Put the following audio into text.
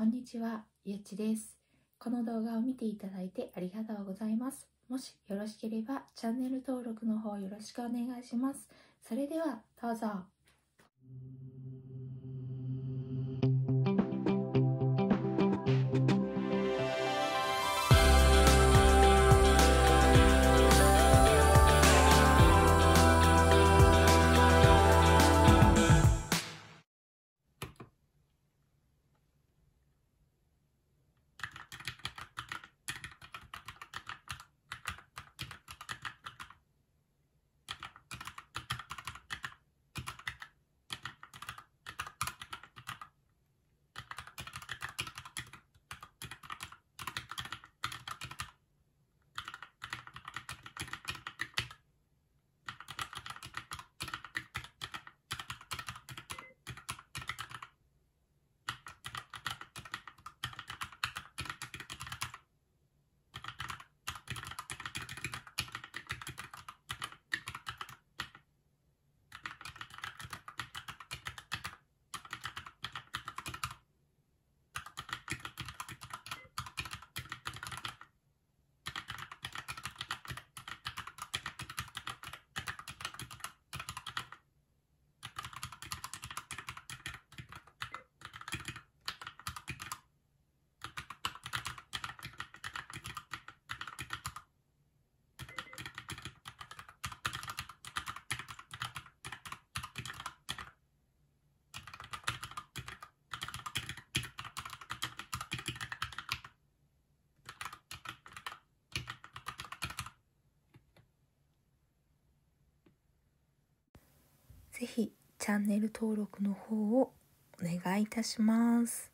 こんにちは、ゆっちです。この動画を見ていただいてありがとうございます。もしよろしければチャンネル登録の方よろしくお願いします。それではどうぞ。ぜひチャンネル登録の方をお願いいたします。